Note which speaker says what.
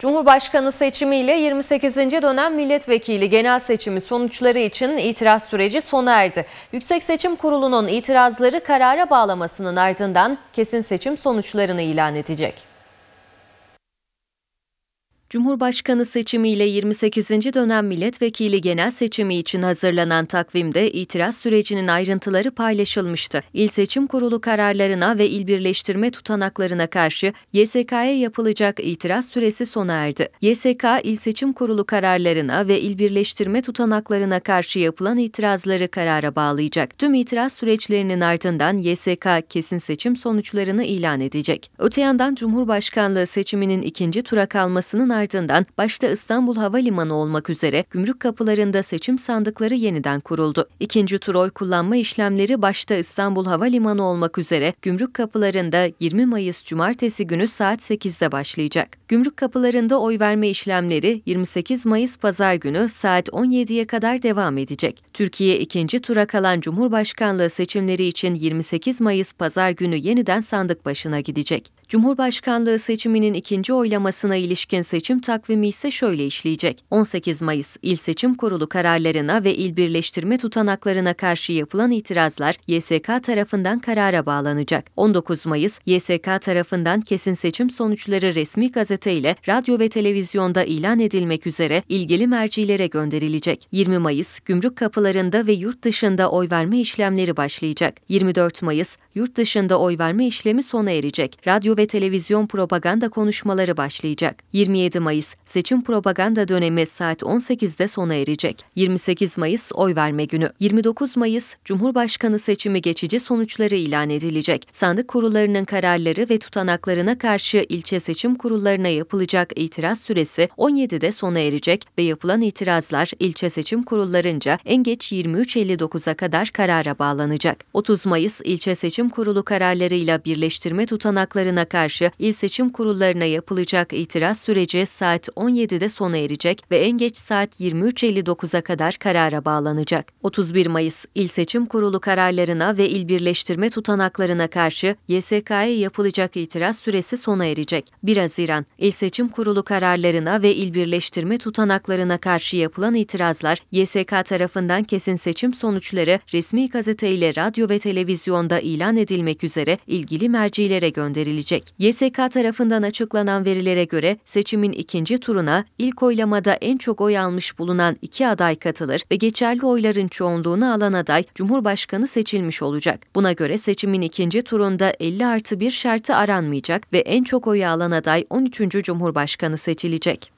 Speaker 1: Cumhurbaşkanı seçimiyle 28. dönem milletvekili genel seçimi sonuçları için itiraz süreci sona erdi. Yüksek Seçim Kurulu'nun itirazları karara bağlamasının ardından kesin seçim sonuçlarını ilan edecek. Cumhurbaşkanı seçimi ile 28. dönem milletvekili genel seçimi için hazırlanan takvimde itiraz sürecinin ayrıntıları paylaşılmıştı. İl Seçim Kurulu kararlarına ve il birleştirme tutanaklarına karşı YSK'ya yapılacak itiraz süresi sona erdi. YSK, İl Seçim Kurulu kararlarına ve il birleştirme tutanaklarına karşı yapılan itirazları karara bağlayacak. Tüm itiraz süreçlerinin ardından YSK kesin seçim sonuçlarını ilan edecek. Öte yandan Cumhurbaşkanlığı seçiminin ikinci tura kalmasının ardından ardından başta İstanbul Havalimanı olmak üzere gümrük kapılarında seçim sandıkları yeniden kuruldu. İkinci tur oy kullanma işlemleri başta İstanbul Havalimanı olmak üzere gümrük kapılarında 20 Mayıs Cumartesi günü saat 8'de başlayacak. Gümrük kapılarında oy verme işlemleri 28 Mayıs Pazar günü saat 17'ye kadar devam edecek. Türkiye ikinci tura kalan Cumhurbaşkanlığı seçimleri için 28 Mayıs Pazar günü yeniden sandık başına gidecek. Cumhurbaşkanlığı seçiminin ikinci oylamasına ilişkin seçim takvimi ise şöyle işleyecek. 18 Mayıs İl Seçim Kurulu kararlarına ve il birleştirme tutanaklarına karşı yapılan itirazlar YSK tarafından karara bağlanacak. 19 Mayıs YSK tarafından kesin seçim sonuçları resmi gazete ile radyo ve televizyonda ilan edilmek üzere ilgili mercilere gönderilecek. 20 Mayıs gümrük kapılarında ve yurt dışında oy verme işlemleri başlayacak. 24 Mayıs yurt dışında oy verme işlemi sona erecek. Radyo ve televizyon propaganda konuşmaları başlayacak. 27 Mayıs seçim propaganda dönemi saat 18'de sona erecek. 28 Mayıs oy verme günü. 29 Mayıs Cumhurbaşkanı seçimi geçici sonuçları ilan edilecek. Sandık kurullarının kararları ve tutanaklarına karşı ilçe seçim kurullarına yapılacak itiraz süresi 17'de sona erecek ve yapılan itirazlar ilçe seçim kurullarınca en geç 23.59'a kadar karara bağlanacak. 30 Mayıs ilçe seçim kurulu kararlarıyla birleştirme tutanaklarına karşı il seçim kurullarına yapılacak itiraz süreci saat 17'de sona erecek ve en geç saat 23.59'a kadar karara bağlanacak. 31 Mayıs il seçim kurulu kararlarına ve il birleştirme tutanaklarına karşı YSK'ya yapılacak itiraz süresi sona erecek. 1 Haziran il seçim kurulu kararlarına ve il birleştirme tutanaklarına karşı yapılan itirazlar YSK tarafından kesin seçim sonuçları resmi gazete ile radyo ve televizyonda ilan edilmek üzere ilgili mercilere gönderilecek verilecek. YSK tarafından açıklanan verilere göre seçimin ikinci turuna ilk oylamada en çok oy almış bulunan iki aday katılır ve geçerli oyların çoğunluğunu alan aday Cumhurbaşkanı seçilmiş olacak. Buna göre seçimin ikinci turunda 50 artı bir şartı aranmayacak ve en çok oyu alan aday 13. Cumhurbaşkanı seçilecek.